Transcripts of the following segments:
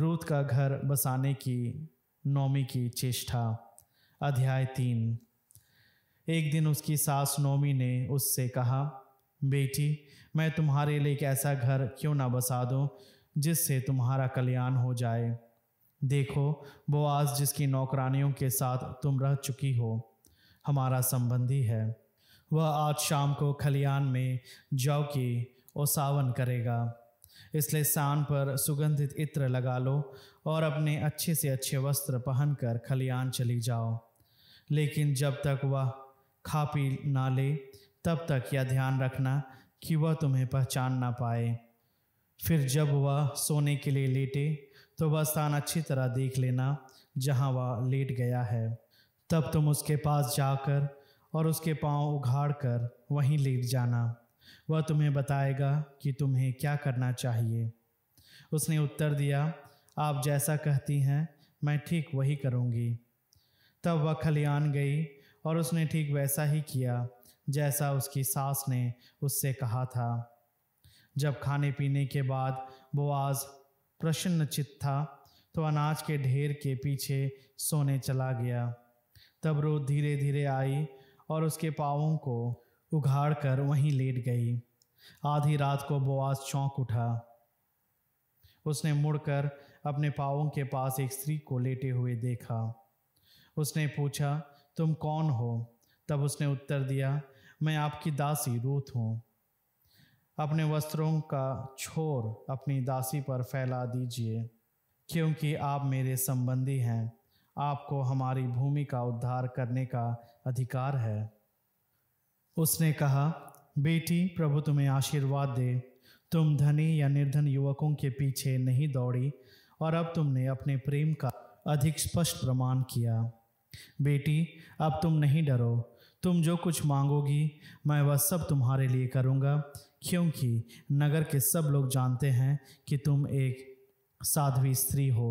रूत का घर बसाने की नौमी की चेष्टा अध्याय तीन एक दिन उसकी सास नौमी ने उससे कहा बेटी मैं तुम्हारे लिए एक ऐसा घर क्यों ना बसा दूँ जिससे तुम्हारा कल्याण हो जाए देखो वो आज जिसकी नौकरानियों के साथ तुम रह चुकी हो हमारा संबंधी है वह आज शाम को खलियान में जौ की ओसावन करेगा इसलिए शान पर सुगंधित इत्र लगा लो और अपने अच्छे से अच्छे वस्त्र पहनकर खलियान चली जाओ लेकिन जब तक वह खा पी ना ले तब तक यह ध्यान रखना कि वह तुम्हें पहचान ना पाए फिर जब वह सोने के लिए लेटे तो वह स्थान अच्छी तरह देख लेना जहाँ वह लेट गया है तब तुम उसके पास जाकर और उसके पांव उघाड़ कर वहीं लेट जाना वह तुम्हें बताएगा कि तुम्हें क्या करना चाहिए उसने उत्तर दिया आप जैसा कहती हैं मैं ठीक वही करूंगी। तब वह खलियान गई और उसने ठीक वैसा ही किया जैसा उसकी सास ने उससे कहा था जब खाने पीने के बाद बोआज प्रसन्नचित था तो अनाज के ढेर के पीछे सोने चला गया तब रोज धीरे धीरे आई और उसके पाँवों को उघाड़ कर वहीं लेट गई आधी रात को बोआज चौंक उठा उसने मुड़कर अपने पाओं के पास एक स्त्री को लेटे हुए देखा उसने पूछा तुम कौन हो तब उसने उत्तर दिया मैं आपकी दासी रूथ हूँ अपने वस्त्रों का छोर अपनी दासी पर फैला दीजिए क्योंकि आप मेरे संबंधी हैं आपको हमारी भूमि का उद्धार करने का अधिकार है उसने कहा बेटी प्रभु तुम्हें आशीर्वाद दे तुम धनी या निर्धन युवकों के पीछे नहीं दौड़ी और अब तुमने अपने प्रेम का अधिक स्पष्ट प्रमाण किया बेटी अब तुम नहीं डरो तुम जो कुछ मांगोगी मैं वह सब तुम्हारे लिए करूँगा क्योंकि नगर के सब लोग जानते हैं कि तुम एक साध्वी स्त्री हो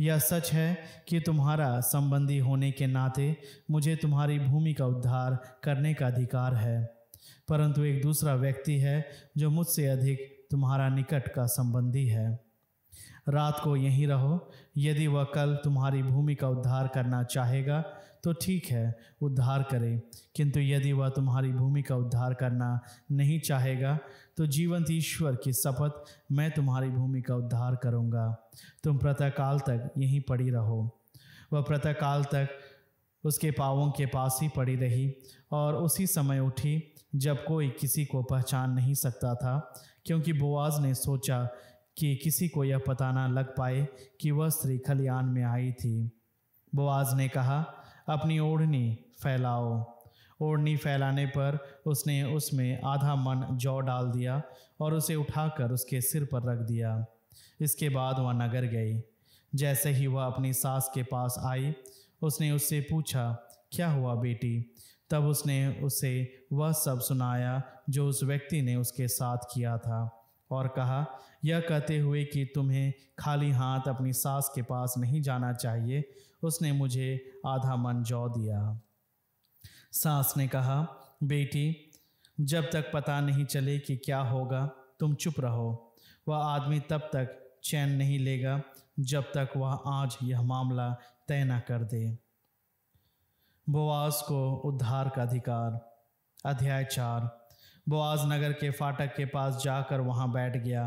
यह सच है कि तुम्हारा संबंधी होने के नाते मुझे तुम्हारी भूमि का उद्धार करने का अधिकार है परंतु एक दूसरा व्यक्ति है जो मुझसे अधिक तुम्हारा निकट का संबंधी है रात को यहीं रहो यदि वह कल तुम्हारी भूमि का उद्धार करना चाहेगा तो ठीक है उद्धार करे किंतु यदि वह तुम्हारी भूमि का उद्धार करना नहीं चाहेगा तो जीवंत ईश्वर की शपथ मैं तुम्हारी भूमि का उद्धार करूँगा तुम प्रतःकाल तक यहीं पड़ी रहो वह प्रतःकाल तक उसके पावों के पास ही पड़ी रही और उसी समय उठी जब कोई किसी को पहचान नहीं सकता था क्योंकि बुआज ने सोचा कि किसी को यह पता ना लग पाए कि वह स्त्री खलियान में आई थी बुआज ने कहा अपनी ओढ़नी फैलाओ ओढ़नी फैलाने पर उसने उसमें आधा मन जौ डाल दिया और उसे उठाकर उसके सिर पर रख दिया इसके बाद वह नगर गई जैसे ही वह अपनी सास के पास आई उसने उससे पूछा क्या हुआ बेटी तब उसने उसे वह सब सुनाया जो उस व्यक्ति ने उसके साथ किया था और कहा यह कहते हुए कि तुम्हें खाली हाथ अपनी सास के पास नहीं जाना चाहिए उसने मुझे आधा मन जौ दिया सास ने कहा बेटी जब तक पता नहीं चले कि क्या होगा तुम चुप रहो वह आदमी तब तक चैन नहीं लेगा जब तक वह आज यह मामला तय न कर दे बोआज को उद्धार का अधिकार अध्याय चार बोआज नगर के फाटक के पास जाकर वहां बैठ गया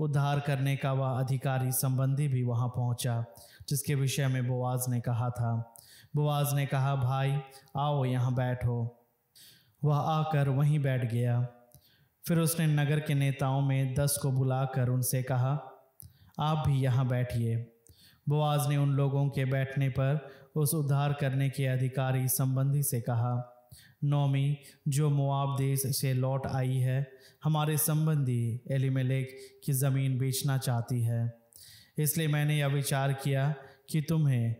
उद्धार करने का वह अधिकारी संबंधी भी वहां पहुंचा जिसके विषय में बोआज ने कहा था बोआज ने कहा भाई आओ यहाँ बैठो वह आकर वहीं बैठ गया फिर उसने नगर के नेताओं में दस को बुलाकर उनसे कहा आप भी यहाँ बैठिए बोआज ने उन लोगों के बैठने पर उस उद्धार करने के अधिकारी संबंधी से कहा नौमी जो मुआब देश से लौट आई है हमारे संबंधी एलिमेलेक की ज़मीन बेचना चाहती है इसलिए मैंने यह विचार किया कि तुम्हें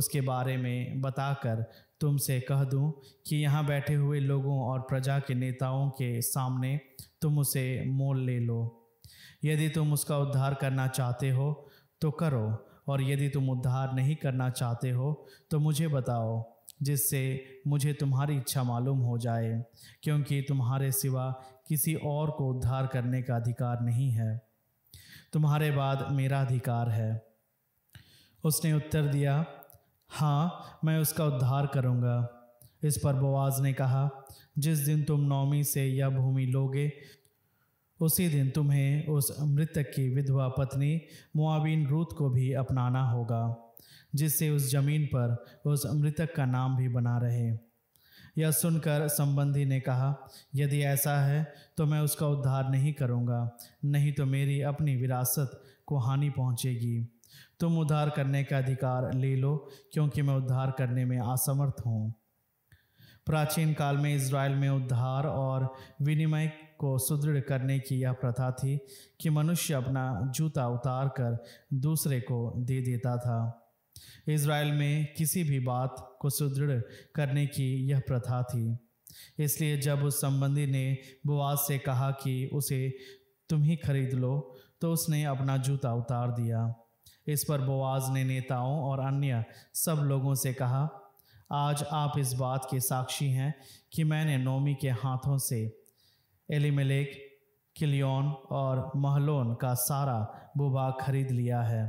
उसके बारे में बताकर तुमसे कह दूं कि यहाँ बैठे हुए लोगों और प्रजा के नेताओं के सामने तुम उसे मोल ले लो यदि तुम उसका उद्धार करना चाहते हो तो करो और यदि तुम उद्धार नहीं करना चाहते हो तो मुझे बताओ जिससे मुझे तुम्हारी इच्छा मालूम हो जाए क्योंकि तुम्हारे सिवा किसी और को उद्धार करने का अधिकार नहीं है तुम्हारे बाद मेरा अधिकार है उसने उत्तर दिया हाँ मैं उसका उद्धार करूँगा इस पर बवाज ने कहा जिस दिन तुम नौमी से यह भूमि लोगे उसी दिन तुम्हें उस मृतक की विधवा पत्नी मुआविन रूत को भी अपनाना होगा जिससे उस जमीन पर उस मृतक का नाम भी बना रहे यह सुनकर संबंधी ने कहा यदि ऐसा है तो मैं उसका उद्धार नहीं करूँगा नहीं तो मेरी अपनी विरासत को हानि पहुँचेगी तुम उद्धार करने का अधिकार ले लो क्योंकि मैं उद्धार करने में असमर्थ हूँ प्राचीन काल में इसराइल में उद्धार और विनिमय को सुदृढ़ करने की यह प्रथा थी कि मनुष्य अपना जूता उतार कर दूसरे को दे देता था इसराइल में किसी भी बात को सुदृढ़ करने की यह प्रथा थी इसलिए जब उस संबंधी ने बुआज से कहा कि उसे तुम ही खरीद लो तो उसने अपना जूता उतार दिया इस पर बोआज ने नेताओं और अन्य सब लोगों से कहा आज आप इस बात के साक्षी हैं कि मैंने नोमी के हाथों से एलिमेलेक किलियोन और महलोन का सारा बुबा खरीद लिया है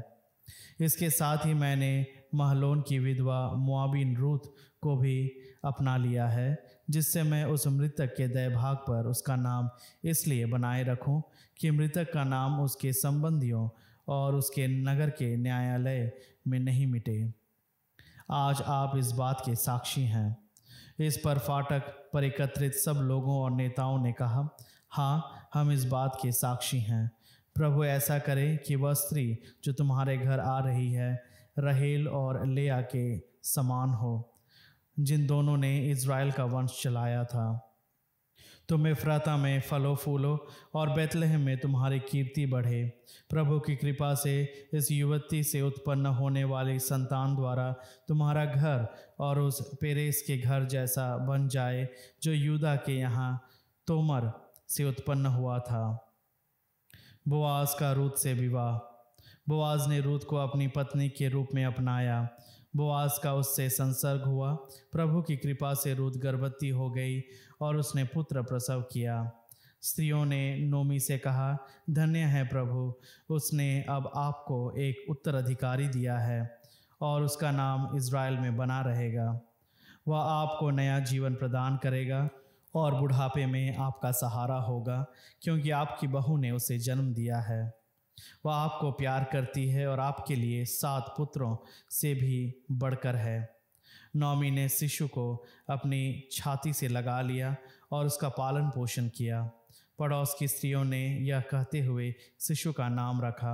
इसके साथ ही मैंने महलोन की विधवा मुआबिन रूथ को भी अपना लिया है जिससे मैं उस मृतक के दयभाग पर उसका नाम इसलिए बनाए रखूं कि मृतक का नाम उसके संबंधियों और उसके नगर के न्यायालय में नहीं मिटे आज आप इस बात के साक्षी हैं इस पर फाटक पर एकत्रित सब लोगों और नेताओं ने कहा हाँ हम इस बात के साक्षी हैं प्रभु ऐसा करे कि वह स्त्री जो तुम्हारे घर आ रही है रहेल और लेया के समान हो जिन दोनों ने इज़राइल का वंश चलाया था तुम इफ्राता में फलो फूलो और बैतलहम में तुम्हारी कीर्ति बढ़े प्रभु की कृपा से इस युवती से उत्पन्न होने वाली संतान द्वारा तुम्हारा घर और उस पेरेस के घर जैसा बन जाए जो यूदा के यहाँ तोमर से उत्पन्न हुआ था बुआज का रूत से विवाह बुआज ने रूत को अपनी पत्नी के रूप में अपनाया बुआज का उससे संसर्ग हुआ प्रभु की कृपा से रूत गर्भवती हो गई और उसने पुत्र प्रसव किया स्त्रियों ने नोमी से कहा धन्य है प्रभु उसने अब आपको एक उत्तराधिकारी दिया है और उसका नाम इसराइल में बना रहेगा वह आपको नया जीवन प्रदान करेगा और बुढ़ापे में आपका सहारा होगा क्योंकि आपकी बहू ने उसे जन्म दिया है वह आपको प्यार करती है और आपके लिए सात पुत्रों से भी बढ़कर है नौमी ने शिशु को अपनी छाती से लगा लिया और उसका पालन पोषण किया पड़ोस की स्त्रियों ने यह कहते हुए शिशु का नाम रखा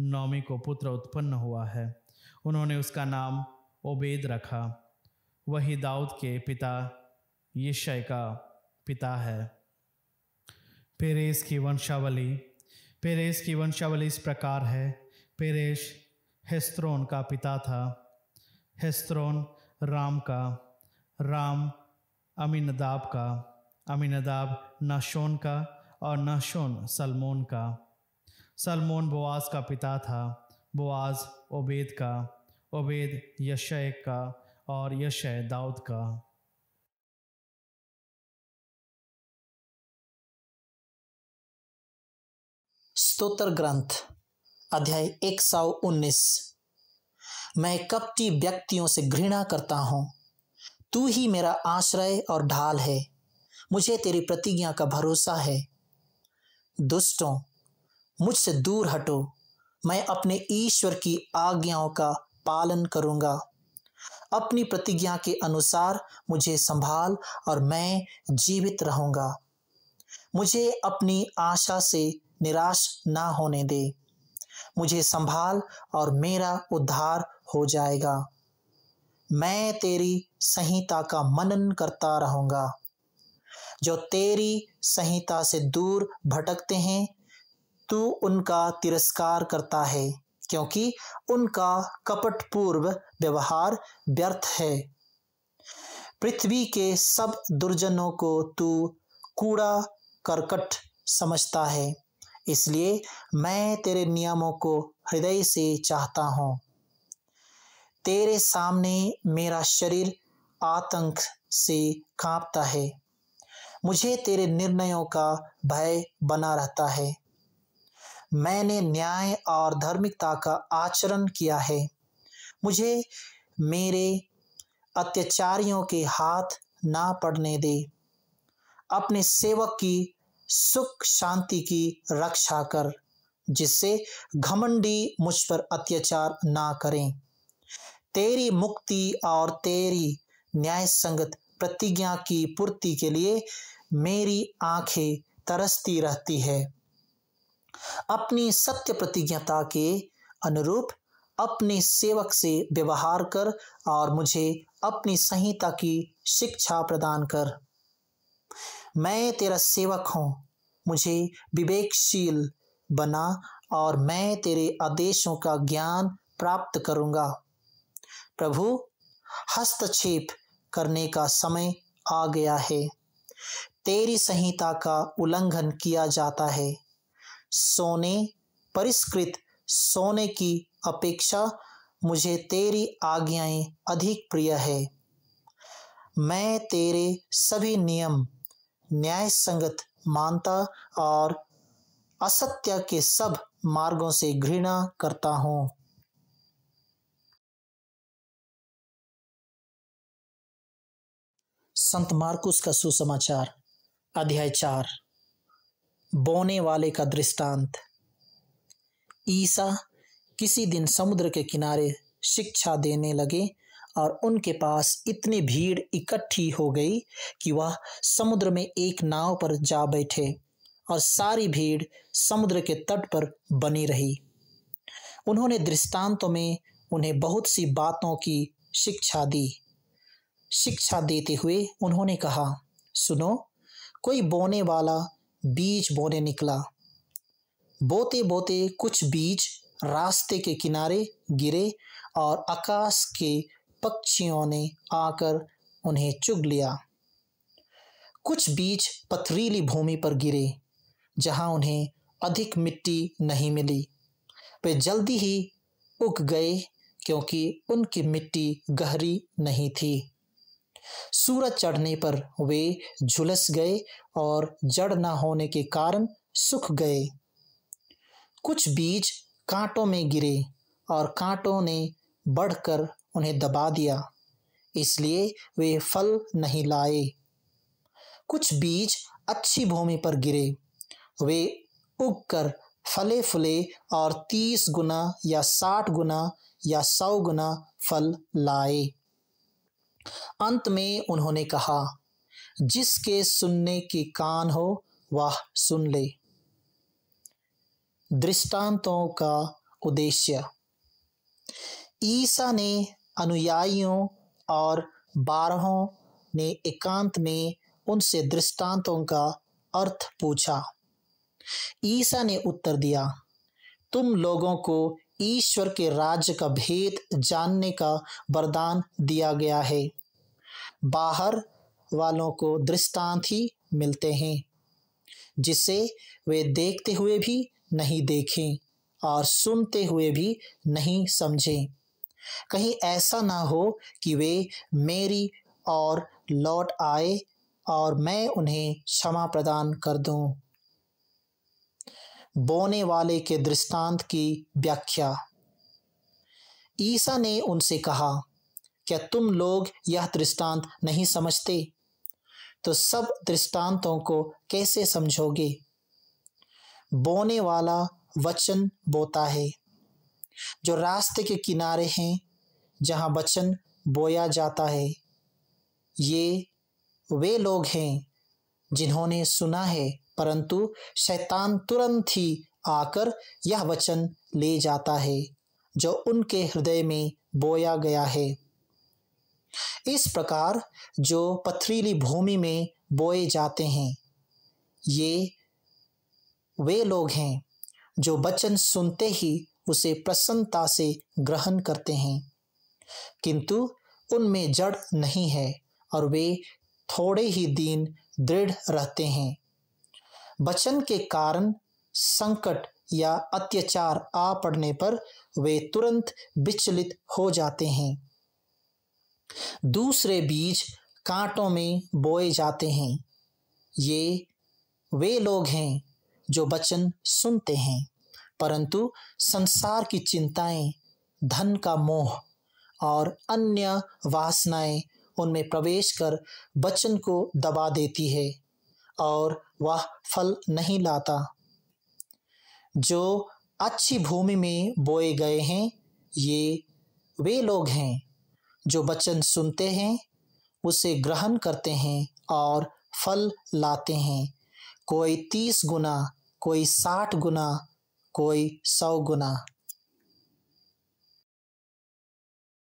नौमी को पुत्र उत्पन्न हुआ है उन्होंने उसका नाम ओबेद रखा वही दाऊद के पिता यशय का पिता है पेरेस की वंशावली पेरेस की वंशावली इस प्रकार है पेरेश हेस्त्रोन का पिता था हेस्त्रोन राम का राम अमीनदाब का अमीनदाब नाशोन का और नाशोन सलमोन का सलमोन बोआज का पिता था बोआज ओबेद का ओबेद यशय का और यशय दाऊद का स्तोत्र ग्रंथ अध्याय एक सौ उन्नीस मैं कपटी व्यक्तियों से घृणा करता हूँ तू ही मेरा आश्रय और ढाल है मुझे तेरी प्रतिज्ञा का भरोसा है दुष्टों मुझसे दूर हटो मैं अपने ईश्वर की आज्ञाओं का पालन करूँगा अपनी प्रतिज्ञा के अनुसार मुझे संभाल और मैं जीवित रहूँगा मुझे अपनी आशा से निराश ना होने दे मुझे संभाल और मेरा उद्धार हो जाएगा मैं तेरी संहिता का मनन करता रहूंगा जो तेरी संहिता से दूर भटकते हैं तू उनका तिरस्कार करता है क्योंकि उनका कपट पूर्व व्यवहार व्यर्थ है पृथ्वी के सब दुर्जनों को तू कूड़ा करकट समझता है इसलिए मैं तेरे नियमों को हृदय से चाहता हूँ तेरे सामने मेरा शरीर आतंक से कांपता है मुझे तेरे निर्णयों का भय बना रहता है मैंने न्याय और धार्मिकता का आचरण किया है मुझे मेरे अत्याचारियों के हाथ ना पड़ने दे अपने सेवक की सुख शांति की रक्षा कर जिससे घमंडी मुझ पर अत्याचार ना करें तेरी मुक्ति और तेरी न्याय संगत प्रतिज्ञा की पूर्ति के लिए मेरी आंखें तरसती रहती है अपनी सत्य प्रतिज्ञता के अनुरूप अपने सेवक से व्यवहार कर और मुझे अपनी संहिता की शिक्षा प्रदान कर मैं तेरा सेवक हूँ मुझे विवेकशील बना और मैं तेरे आदेशों का ज्ञान प्राप्त करूँगा प्रभु हस्तक्षेप करने का समय आ गया है तेरी संहिता का उल्लंघन किया जाता है सोने परिष्कृत सोने की अपेक्षा मुझे तेरी आज्ञाएं अधिक प्रिय है मैं तेरे सभी नियम न्याय संगत मानता और असत्य के सब मार्गों से घृणा करता हूं संत मार्कुस का सुसमाचार अध्याय चार बोने वाले का दृष्टांत ईसा किसी दिन समुद्र के किनारे शिक्षा देने लगे और उनके पास इतनी भीड़ इकट्ठी हो गई कि वह समुद्र में एक नाव पर जा बैठे और सारी भीड़ समुद्र के तट पर बनी रही उन्होंने दृष्टांतों में उन्हें बहुत सी बातों की शिक्षा दी शिक्षा देते हुए उन्होंने कहा सुनो कोई बोने वाला बीज बोने निकला बोते बोते कुछ बीज रास्ते के किनारे गिरे और आकाश के पक्षियों ने आकर उन्हें चुग लिया कुछ बीज पथरीली भूमि पर गिरे जहां उन्हें अधिक मिट्टी नहीं मिली वे जल्दी ही उग गए क्योंकि उनकी मिट्टी गहरी नहीं थी सूरज चढ़ने पर वे झुलस गए और जड़ न होने के कारण सूख गए कुछ बीज कांटों में गिरे और कांटों ने बढ़कर उन्हें दबा दिया इसलिए वे फल नहीं लाए कुछ बीज अच्छी भूमि पर गिरे वे उगकर फले फुले और तीस गुना या साठ गुना या सौ गुना फल लाए अंत में उन्होंने कहा जिसके सुनने के कान हो वह सुन ले दृष्टांतों का उद्देश्य ईसा ने अनुयायियों और बारहों ने एकांत में उनसे दृष्टांतों का अर्थ पूछा ईसा ने उत्तर दिया तुम लोगों को ईश्वर के राज्य का भेद जानने का वरदान दिया गया है बाहर वालों को दृष्टांत ही मिलते हैं जिसे वे देखते हुए भी नहीं देखें और सुनते हुए भी नहीं समझें कहीं ऐसा ना हो कि वे मेरी और लौट आए और मैं उन्हें क्षमा प्रदान कर दूं। बोने वाले के दृष्टांत की व्याख्या ईसा ने उनसे कहा क्या तुम लोग यह दृष्टांत नहीं समझते तो सब दृष्टांतों को कैसे समझोगे बोने वाला वचन बोता है जो रास्ते के किनारे हैं जहाँ वचन बोया जाता है ये वे लोग हैं जिन्होंने सुना है परंतु शैतान तुरंत ही आकर यह वचन ले जाता है जो उनके हृदय में बोया गया है इस प्रकार जो पथरीली भूमि में बोए जाते हैं ये वे लोग हैं जो वचन सुनते ही उसे प्रसन्नता से ग्रहण करते हैं किंतु उनमें जड़ नहीं है और वे थोड़े ही दिन दृढ़ रहते हैं वचन के कारण संकट या अत्याचार आ पड़ने पर वे तुरंत विचलित हो जाते हैं दूसरे बीज कांटों में बोए जाते हैं ये वे लोग हैं जो वचन सुनते हैं परंतु संसार की चिंताएं धन का मोह और अन्य वासनाएं उनमें प्रवेश कर बचन को दबा देती है और वह फल नहीं लाता जो अच्छी भूमि में बोए गए हैं ये वे लोग हैं जो बचन सुनते हैं उसे ग्रहण करते हैं और फल लाते हैं कोई तीस गुना कोई साठ गुना कोई सौ गुना